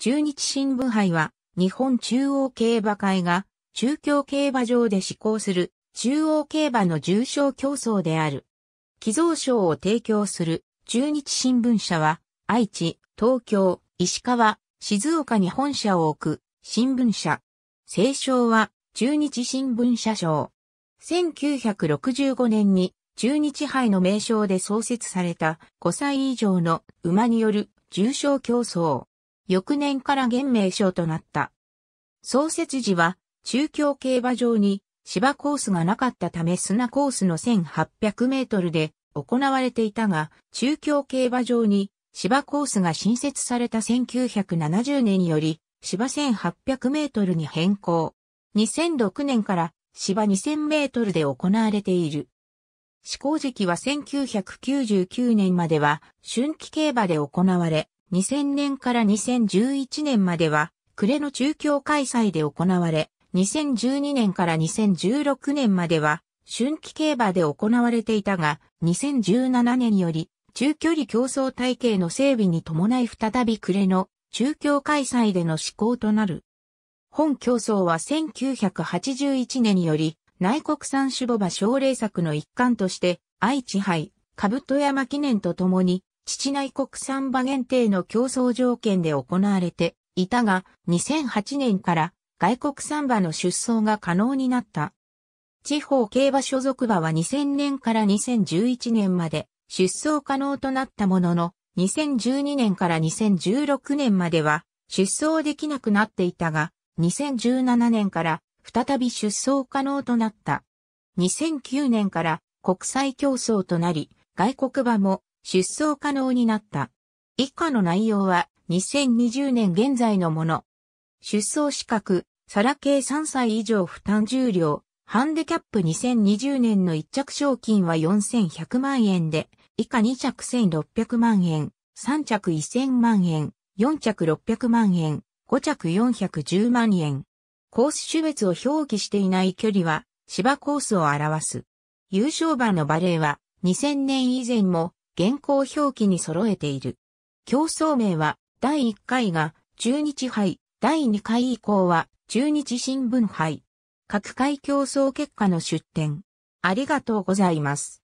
中日新聞杯は、日本中央競馬会が、中京競馬場で施行する、中央競馬の重賞競争である。寄贈賞を提供する、中日新聞社は、愛知、東京、石川、静岡に本社を置く、新聞社。清賞は、中日新聞社賞。1965年に、中日杯の名称で創設された5歳以上の馬による重賞競争。翌年から現名称となった。創設時は、中京競馬場に芝コースがなかったため砂コースの1800メートルで行われていたが、中京競馬場に芝コースが新設された1970年より芝1800メートルに変更。2006年から芝2000メートルで行われている。試行時期は1999年までは春季競馬で行われ、2000年から2011年までは、暮れの中京開催で行われ、2012年から2016年までは、春季競馬で行われていたが、2017年より、中距離競争体系の整備に伴い再び暮れの中京開催での施行となる。本競争は1981年により、内国産種母馬奨励策の一環として、愛知杯、兜山記念とともに、父内国産馬限定の競争条件で行われていたが、2008年から外国産馬の出走が可能になった。地方競馬所属馬は2000年から2011年まで出走可能となったものの、2012年から2016年までは出走できなくなっていたが、2017年から再び出走可能となった。2009年から国際競争となり、外国馬も出走可能になった。以下の内容は2020年現在のもの。出走資格、サラ系3歳以上負担重量、ハンデキャップ2020年の1着賞金は4100万円で、以下2着1600万円、3着1000万円、4着600万円、5着410万円。コース種別を表記していない距離は芝コースを表す。優勝馬のバレーは2000年以前も現行表記に揃えている。競争名は、第1回が中日杯、第2回以降は中日新聞杯。各回競争結果の出展。ありがとうございます。